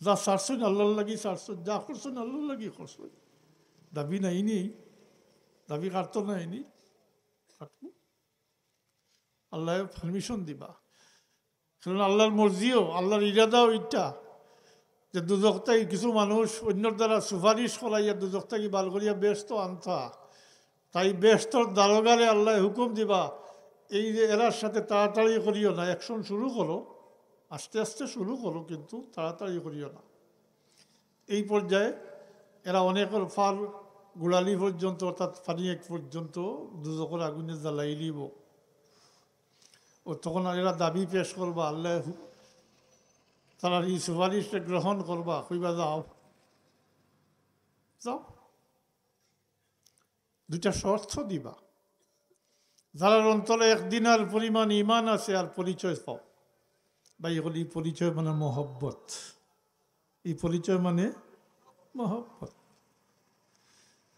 S1: যা সারছেন আল্লাহর লাগি সারছেন যা করছেন আল্লাহর লাগি করছেন দাবি নাই নি দাবি কাটতো নাই নি কাটবো আল্লাহ পারমিশন দিবা কারণ আল্লাহর মর্জিও আল্লাহর ইরাদাও ইটা যে দুজক কিছু মানুষ অন্যর দ্বারা সুপারিশ করাইয়া দুজক বাল করিয়া ব্যস্ত আনতা তাই ব্যস্তর দারোগারে আল্লাহ হুকুম দিবা এই যে এরার সাথে তাড়াতাড়ি করিও না অ্যাকশন শুরু করো আস্তে আস্তে শুরু করো কিন্তু তাড়াতাড়ি করিও না এই পর্যায়ে এরা অনেক ফার গুড়ালি পর্যন্ত অর্থাৎ ফানি এক পর্যন্ত দুজকের আগুনে জ্বালাই নিব ও তখন এরা দাবি পেশ করবা আল্লাহ তারা এই সুপারিশটা গ্রহণ করবা কইবা যাও যাও দুটা শর্ত দিবা যারার অন্তরে আর পরিমাণ ইমান আছে আর পরিচয় পাও বা এগুলি পরিচয় মানে মহব্বত এই পরিচয় মানে মহব্বত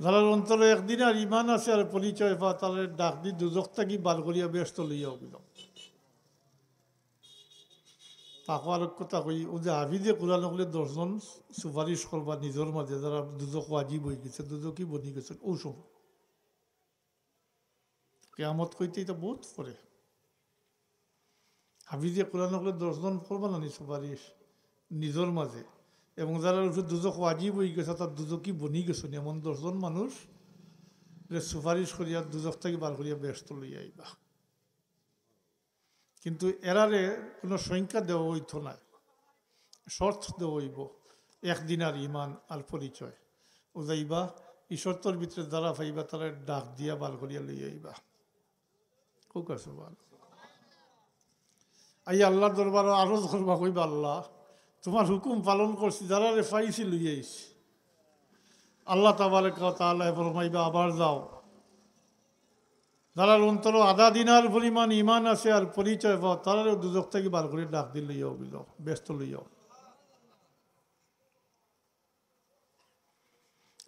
S1: যারার অন্তরে একদিন আর ইমান আছে আর পরিচয় পা তাদের ডাক দি দুজক থাকি বার করিয়া ব্যস্ত লইয়া অবিলম্ব তাকওয়ার কথা কই ও যে দিয়ে কোরআন হলে দশজন সুপারিশ করবা নিজের মাঝে যারা দুজক আজি বই গেছে দুজকই বনি গেছে ও সব কেয়ামত কইতে এটা বহুত হাবি দিয়ে কোরআন হলে দশজন করবা না নি সুপারিশ নিজের মাঝে এবং যারা দুজক আজি বই গেছে তার দুজকই বনি গেছে এমন দশজন মানুষ সুপারিশ করিয়া দুজক থেকে বার করিয়া ব্যস্ত লইয়া আইবা কিন্তু এরারে কোনো সংখ্যা দেওয়া হইত না শর্ত দেওয়া হইব একদিন আর ইমান আর পরিচয় ও যাইবা এই শর্তর ভিতরে দ্বারা পাইবা তারা ডাক দিয়া বার করিয়া লই আইবা খুব আছে বল আই আল্লাহ দরবার আরো করবা কইবা আল্লাহ তোমার হুকুম পালন করছি দ্বারা রে পাইছি লই আইস আল্লাহ তাবারে কথা আল্লাহ ফরমাইবা আবার যাও দালাল অন্তর আধা দিনার পরিমাণ ইমান আছে আর পরিচয় বা তারারও দুজক থেকে বার করে ডাক দিল লইয়াও ব্যস্ত লইয়াও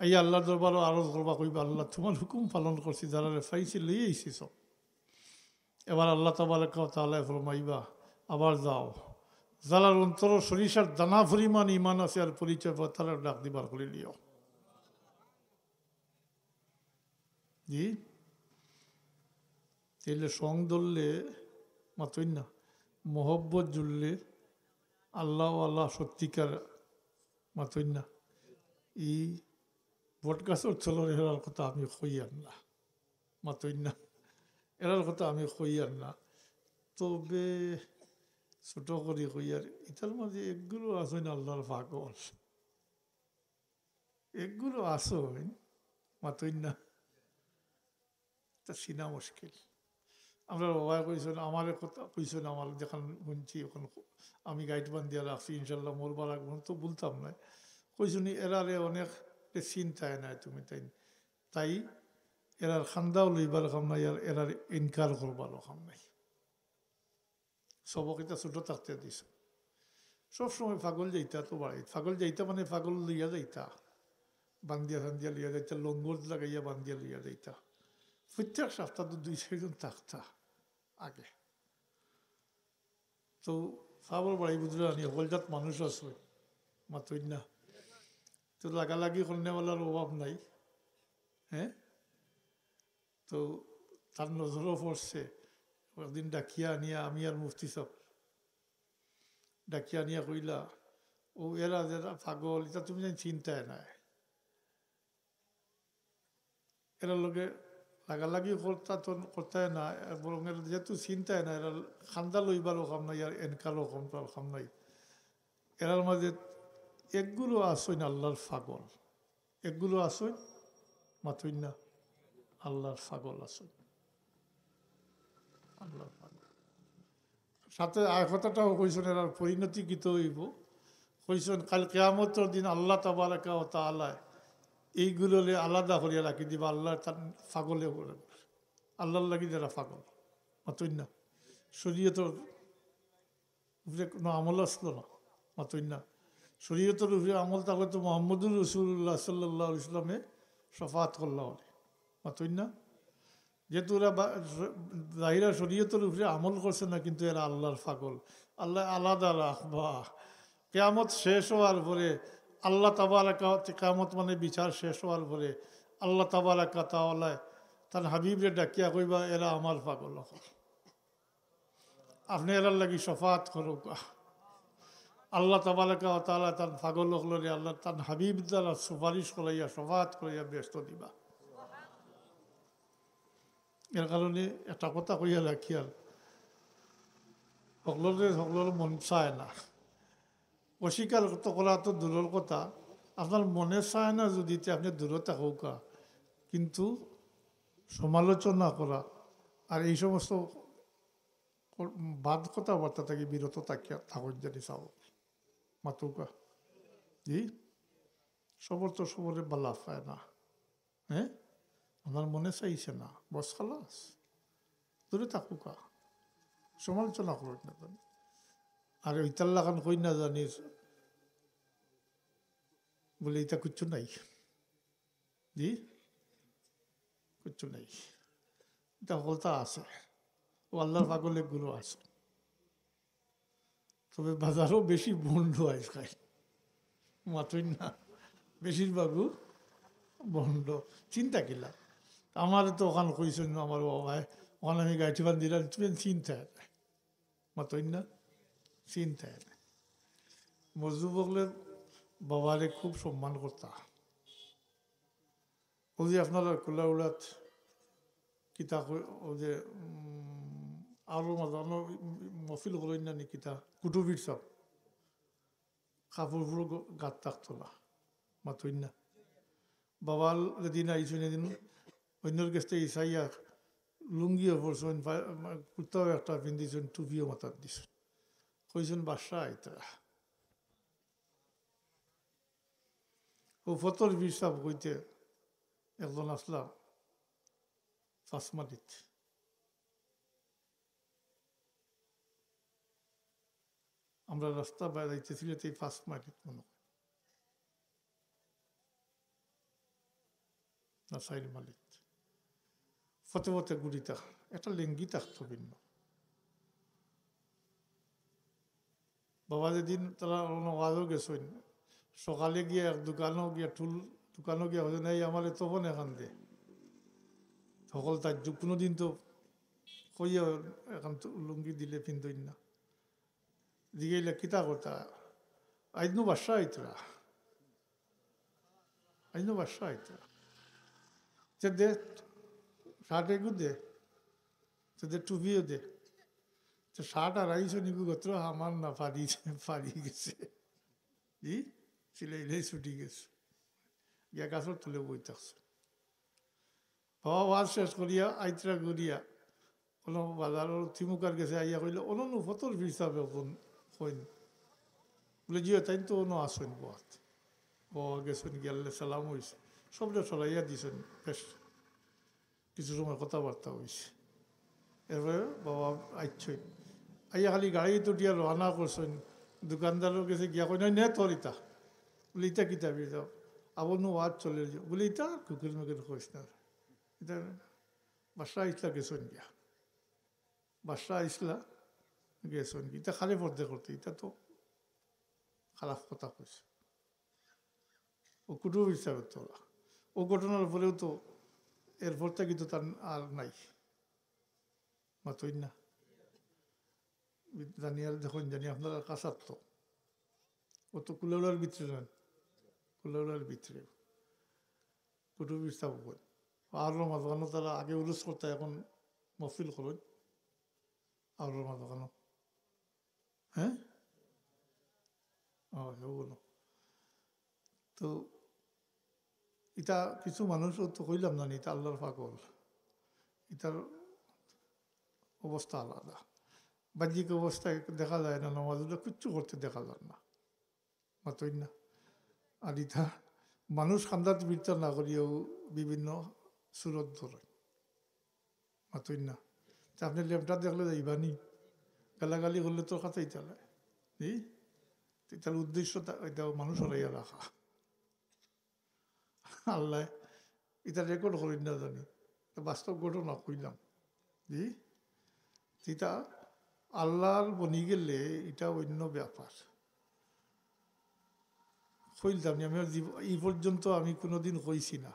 S1: এই আল্লাহ দরবার আরো দরবার কইবা আল্লাহ তোমার হুকুম পালন করছি যারা ফাইছি লইয়ে সব এবার আল্লাহ কাউ তাহলে ফরমাইবা আবার যাও জালার অন্তর সরিষার দানা পরিমাণ ইমান আছে আর পরিচয় পাও তারা ডাক দিবার করে নিও জি তাহলে সং ধরলে মাতই না মহব্বত জুড়লে আল্লাহ আল্লাহ সত্যিকার মাতই না ই বটগাছর চলর এরার কথা আমি কইয়ার না মাতই না এরার কথা আমি কইয়ার না তবে ছোট কই আর ইটার মাঝে একগুলো না আল্লাহর পাগল একগুলো আসইন মাতই না তা সিনা মুশকিল আমরা বাবা কইছিল আমার কথা কইছিল আমার যখন শুনছি এখন আমি গাইড বান্ধিয়া রাখছি ইনশাল্লাহ বা রাখবো তো বলতাম না কইসুনি এরারে অনেক চিন্তায় নাই তুমি তাই তাই এরার খান্দাও লইবার কাম নাই আর এরার ইনকার করবারও কাম নাই সবকিতা ছোট থাকতে সব সবসময় ফাগল যাইতা তো বাড়িত ফাগল যাইতা মানে ফাগল লইয়া যাইতা বান্দিয়া সান্দিয়া লইয়া যাইতা লঙ্গর লাগাইয়া বান্দিয়া লইয়া যাইতা প্রত্যেক সপ্তাহ দুই চারজন থাকতা আগে তো সাবর বাড়ি বুঝলো আনি অকলজাত মানুষ আছে মাতই না তো লাগালাগি সন্ধ্যাবেলার অভাব নাই হ্যাঁ তো তার নজরও পড়ছে একদিন ডাকিয়া আনিয়া আমি আর মুফতি সব ডাকিয়া আনিয়া কইলা ও এরা যারা পাগল এটা তুমি জানি চিন্তায় নাই এরা লোকে লাগালাগি কর্তা তো করতে না বরং এর যেহেতু চিন্তায় না এরা খান্দা লইবার কাম নাই আর এনকাল কম তো কাম নাই এরার মাঝে একগুলো আসইন আল্লাহর ফাগল একগুলো আসইন মাতুইন না আল্লাহর ফাগল আসইন আল্লাহর ফাগল সাথে আর কথাটাও কইসন এরার পরিণতি তো হইব কইসন কাল কেয়ামতর দিন আল্লাহ তাবারকা ও আল্লাহ এইগুলো আলাদা করিয়া রাখি দিবা আল্লাহ তার ফাগলে আল্লাহ লাগি যারা ফাগল মাতইন না শরীয়তর উপরে কোনো আমল আসলো না মাতইন না শরীয়তর উপরে আমল তাহলে তো মোহাম্মদুর রসুল্লাহ সাল্লা ইসলামে সফাত করলা হলে মাতইন না যেহেতু ওরা জাহিরা শরীয়তর উপরে আমল করছে না কিন্তু এরা আল্লাহর ফাগল আল্লাহ আলাদা বা কেয়ামত শেষ হওয়ার পরে আল্লাহ তাবালা কামত মানে বিচার শেষ হওয়ার পরে আল্লাহ তাবালাকা তাওয়ালায় তার হাবিবরে ডাকিয়া কইবা এরা আমার পাগল আপনি এরার লাগি সফাত করুক আল্লাহ তাবালাকা তালা তার পাগল হলরে আল্লাহ তার হাবিব দ্বারা সুপারিশ করাইয়া সফাত করাইয়া ব্যস্ত দিবা এর কারণে একটা কথা কইয়া রাখিয়ার সকলের সকলের মন চায় না অস্বীকার করা তো দূরের কথা আপনার মনে চায় না যদি আপনি দূরে থাকুক কিন্তু সমালোচনা করা আর এই সমস্ত বাদ কথাবার্তা থেকে বিরত থাকিয়া থাকুন জানি চাও মাতুকা জি সবর তো সবরে বালা পায় না হ্যাঁ আপনার মনে চাইছে না বস খালাস দূরে থাকুকা সমালোচনা করুন না আর ইতাল্লাখান কই না জানিস বলে ইতা কিচ্ছু নাই জি কিচ্ছু নাই এটা হলতা আছে ও আল্লাহর পাগলের গুলো আছে তবে বাজারও বেশি বন্ধ আজকাল মাতই না বেশিরভাগও বন্ধ চিন্তা কিলা আমার তো ওখানে কইছেন আমার বাবা ওখানে আমি গাইটি বান দিলাম চিন্তা মাতই না চিন্তায় মজনু বগলের বাবারে খুব সম্মান করতা ও যে আপনারা কোলা উলাত কিতা ও যে আরও মাজা মফিল করেন না নি কিতা কুটুবির সব কাপড়গুলো গাত থাকতো না মাতইন না বাবাল যেদিন আইসুন এদিন অন্যর কাছে ইসাইয়া লুঙ্গিও পরছুন কুর্তাও একটা পিন্ধিছুন টুপিও মাথার দিছুন কইছেন বাদশাহ আইতা ও ফতর বিশাব কইতে একজন আসলা আসলাম পাঁচমালিত আমরা রাস্তা বেড়াইতেছিল তো এই ফার্স্ট মার্কেট মনে না সাইড মালিক ফতে ফতে গুড়ি একটা লেঙ্গি থাকতো ভিন্ন বাবা যেদিন তারা নগাজও গেছেন সকালে গিয়ে এক দোকানও গিয়ে ঠুল দোকানও গিয়ে হয়ে নাই আমার বোন এখান দে সকল তার যুগ কোনো দিন তো কইয়া এখন লুঙ্গি দিলে পিন্ধই না দিকে কিতা করতা আইনু বাসা আইতরা আইনো বাসা আইতরা যে দে শার্টে দে যে টুপিও দে তো ষাট আড়াইশো নিকু গোত্র আমার না পারি পারি গেছে ই সিলাইলাই ছুটি গেছে গিয়া গাছর তুলে বই থাকছে হওয়া ওয়াজ শেষ করিয়া আইত্রা গড়িয়া কোনো বাজারের থিমুকার গেছে আইয়া কইলে অনন্য ফতর হিসাবে ফোন হইন বলে জিও তাই তো অন্য আসেন বোয়াত বাবা গেছেন গেলে সালাম হয়েছে সবটা সরাইয়া দিছেন বেশ কিছু সময় কথাবার্তা হয়েছে এরপরে বাবা আইছই আইয়া খালি গাড়িত উঠিয়া না করছেন দোকানদারের গেছে গিয়া কই নে তোর ইতা বলে ইতা কিতা যাওক যাও আবার নো আজ চলে যাও বলে ইতা কুকুৰ মেকুর কইস না এটা বাসা ইসলা গেছেন গিয়া বাসা ইসলা গেছেন ইতা খালি পর্দে করতে ইতা তো খারাপ কথা কইছে ও কুটুব হিসাবে তোলা ও ঘটনার পরেও তো এরপর থেকে তো তার আর নাই মাতই না জানি আর দেখুন জানি আপনার কাঁচার তো ও তো কুলাউলার ভিতরে নয় কুলাউলার ভিতরে কুটুবি স্থাপন আর মাঝখানো তারা আগে উলুস করতে এখন মফিল করেন আর মাঝখানো হ্যাঁ বলো তো এটা কিছু মানুষও তো কইলাম না এটা আল্লাহর ফাঁকল এটার অবস্থা আলাদা বাহ্যিক অবস্থায় দেখা যায় না নমাজুল্লাহ কিচ্ছু করতে দেখা যায় না মাতই না আর ইথা মানুষ খান্দাত বিচার না করিয়াও বিভিন্ন সুরত ধরে মাতই না আপনি ল্যাপটপ দেখলে যাইবানি গালাগালি করলে তোর কথাই চলে এই তার উদ্দেশ্য এটা মানুষ হরাইয়া রাখা আল্লাহ এটা রেকর্ড করি না জানি বাস্তব ঘটনা কইলাম জি এটা আল্লাহর বনি গেলে এটা অন্য ব্যাপার কইলাম আমি এই পর্যন্ত আমি কোনোদিন কইছি না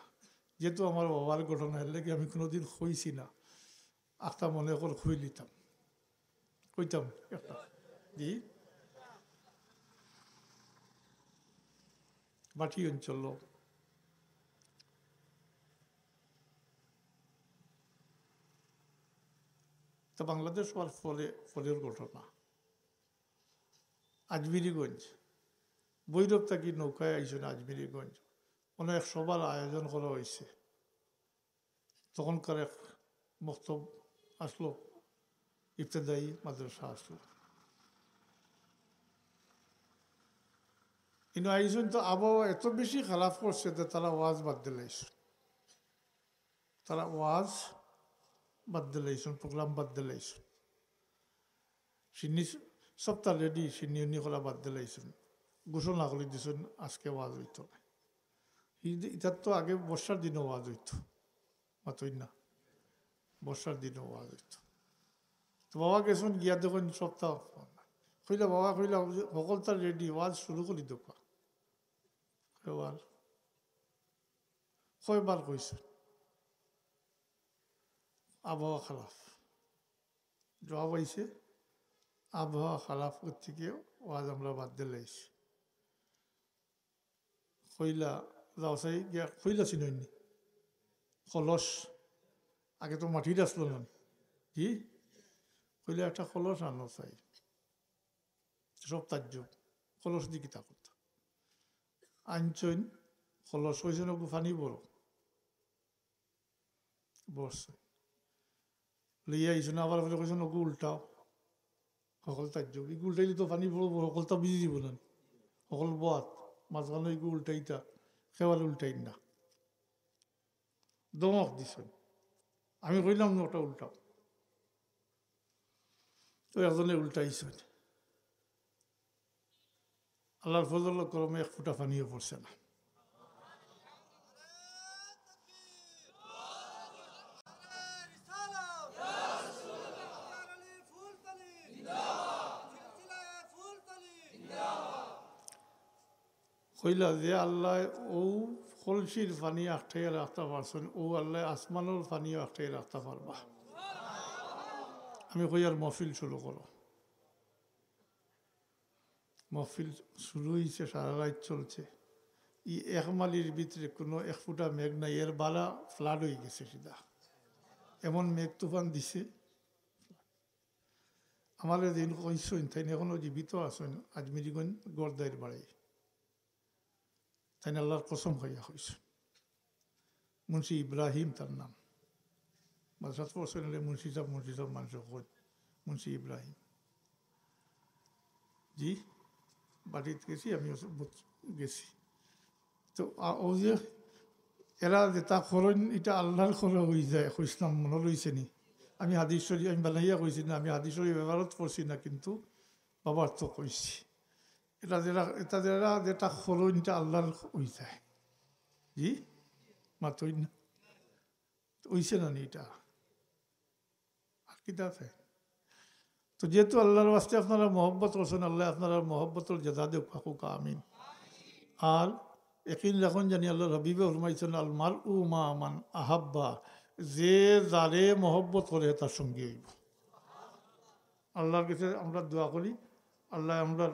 S1: যেহেতু আমার বাবার ঘটনা হলে আমি কোনোদিন কইছি না আখটা মনে করে হই নিতাম কইতাম একটা জি বাটি অঞ্চল তা বাংলাদেশ হওয়ার ফলে ফলের ঘটনা আজমিরিগঞ্জ বৈরব থাকি নৌকায় আইসেন আজমিরিগঞ্জ অনেক সবার আয়োজন করা হয়েছে তখনকার এক বক্তব্য আসলো ইফতেদাই মাদ্রাসা আসলো কিন্তু আইসন তো আবহাওয়া এত বেশি খারাপ করছে যে তারা ওয়াজ বাদ দিলে তারা ওয়াজ প্রোগ্রাম program baddelation. Şimdi সপ্তাহ রেডি সিনি উনি কলা বাদ দিলাইছেন ঘোষণা করে দিছেন আজকে ওয়াজ হইত ইতার তো আগে বর্ষার দিনে ওয়াজ হইত মাতই না বর্ষার দিনে ওয়াজ হইত তো বাবা গেছেন গিয়া দেখুন সপ্তাহ কইলা বাবা কইলা সকল তার রেডি ওয়াজ শুরু করি দোকা কয়বার কয়বার কইছেন আবহাওয়া খারাপ জবাব হয়েছে আবহাওয়া খালাফ থেকে ওয়াজ আমরা বাদ দিলে কইলা যাওসাই গিয়া কইলা চিনইনি কলস আগে তো মাটি আসলো না কি কইলা একটা কলস আনো চাই সব যুগ কলস দিয়ে কিতা করতাম আনছইন কলস হয়েছে ফানি বড় বর্ষায় লইয়া আইছো না আবার কইছো নকু উল্টাও সকল তার্য ইগু উল্টাই তো পানী পড়ব সকল তা বুঝি দিব না সকল বাত মাঝখানে ইগু উল্টাইতা সেবার উল্টাই না দমক দিছ আমি কইলাম নটা উল্টাও তো এজনে উল্টাইছ আল্লাহর ফজল ক্রমে এক ফুটা পানীয়ে পৰছে না কইলা যে আল্লাহ ও কলসির পানি আঠাইয়া রাখতে পারছেন ও আল্লাহ আসমানোর পানিও আঠাইয়া রাখতে পারবা আমি কই আর মহফিল শুরু করো মহফিল শুরু হয়েছে সারা রাত চলছে ই এক মালির ভিতরে কোনো এক ফুটা মেঘ নাই এর বালা ফ্লাড হয়ে গেছে সিধা এমন মেঘ তুফান দিছে আমার দিন কইসইন তাই এখনও জীবিত আসেন আজমিরিগঞ্জ গর্দাইয়ের বাড়ি তাই আল্লাহর কসম হইয়া হয়েছে মুন্সি ইব্রাহিম তার নাম মাদ্রাস পড়ছেন হলে মুন্সি সাহ মুন্সি সাহ মানুষ খোঁজ মুন্সি ইব্রাহিম জি বাড়িতে গেছি আমি গেছি তো ও যে এরা যেটা খরণ এটা আল্লাহর খরচ হয়ে যায় ইসলাম মনে লইছে নি আমি হাদিস আমি বানাইয়া কইছি না আমি হাদিস শরীফ ব্যবহারত করছি না কিন্তু বাবার তো কইছি এটা যেটা এটা যেটা যেটা খরণটা আল্লাহর হয়ে যায় জি মাতই না ওইছে না এটা আর কি আছে তো যেহেতু আল্লাহর বাস্তে আপনারা মহব্বত করছেন আল্লাহ আপনারা মহব্বতর জেদা দেব কাকুকা আমিন আর একিন যখন জানি আল্লাহ রবিবে আল আলমার উ মা মান আহাব্বা যে যারে মহব্বত করে তার সঙ্গে হইব আল্লাহর কাছে আমরা দোয়া করি আল্লাহ আমরা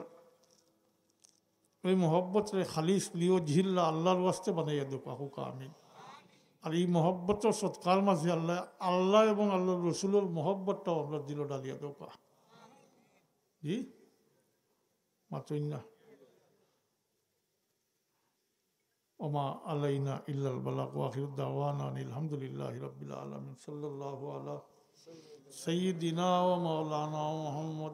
S1: ওই মোহব্বত খালিস লিও ঝিল্লা আল্লাহর ওয়াস্তে বানাইয়া দো হুক আমি আর এই মহব্বতর সৎকার মাঝে আল্লাহ আল্লাহ এবং আল্লাহ রসুলের মহব্বতটাও আমরা দিল ডালিয়া দো কা জি وما علينا ওমা আলাইনা ইল্লাল دعوانا ওয়াহির الحمد لله رب العالمين صلى الله على ও ومولانا محمد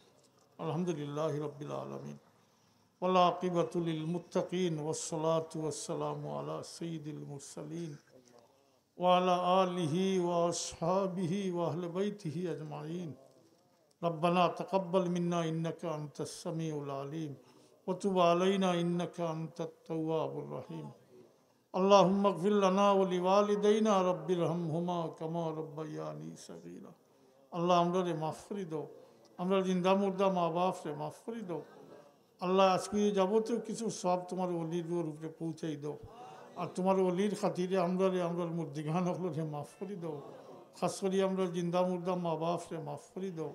S1: الحمد لله رب العالمين والعاقبة للمتقين والصلاة والسلام على سيد المرسلين وعلى آله وأصحابه وأهل بيته أجمعين ربنا تقبل منا إنك أنت السميع العليم وتب علينا إنك أنت التواب الرحيم اللهم اغفر لنا ولوالدينا رب ارحمهما كما ربياني صغيرا اللهم رب মাফ করে দাও আমরা জিন্দা মুর্দা মা রে মাফ করে দাও আল্লাহ আজকে যাবতীয় কিছু সব তোমার অলির রূপে পৌঁছাই দাও আর তোমার অলির খাতিরে আমরা রে আমরা মুর্দিঘান রে মাফ করে দাও খাস করি আমরা জিন্দা মুর্দা মা রে মাফ করে দাও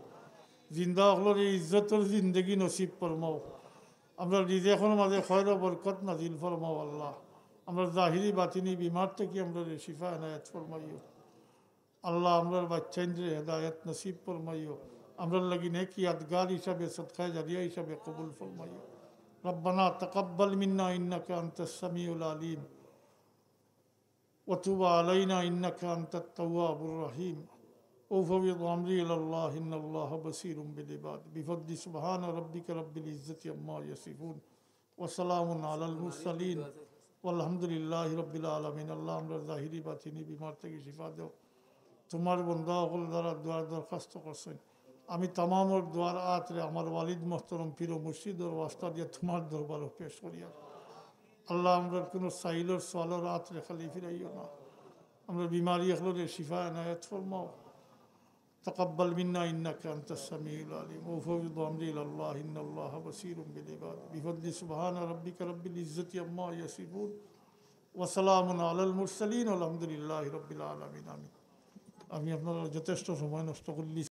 S1: জিন্দা রে ইজ্জতর জিন্দগি নসিব ফরমাও আমরা এখন মাঝে খয়র বরকত নাজিল ফরমাও আল্লাহ আমরা জাহিরি বাতিনি বিমার থেকে আমরা শিফা এনায়ত ফরমাইও আল্লাহ আমরার বাচ্চাইন্দ্রে হেদায়ত নসিব ফরমাইও আমরা লাগি নেকি আদগার হিসাবে সদকায় জারিয়া হিসাবে কবুল ফরমাইয়া ربنا تقبل منا إنك أنت السميع العليم وتب علينا إنك أنت التواب الرحيم وفوض أمري إلى الله إن الله بصير بالعباد بفضل سبحان ربك رب العزة عما يصفون وسلام على المرسلين والحمد لله رب العالمين الله أمر ظاهري باطني بمار থেকে শিফা দাও তোমার বন্ধা হল দ্বারা দোয়ার দরখাস্ত করছেন আমি तमाम और द्वार आतरे আমার ওয়ালিদ মোহতরম পীর মুর্শিদ ওর ওয়াস্তা দিয়ে তোমার দরবারে পেশ করিয়া আল্লাহ আমরা কোনো সাইলর সোয়ালর আতরে খালি ফিরাইও না আমরা বিমারি হলরে শিফা এনায়ত ফরমাও تقبل منا إنك أنت السميع العليم وفوض أمري إلى الله إن الله بصير بالعباد بفضل سبحان ربك رب العزة عما يصفون وسلام على المرسلين والحمد لله رب العالمين آمين আমি আপনারা যথেষ্ট সময় নষ্ট করলি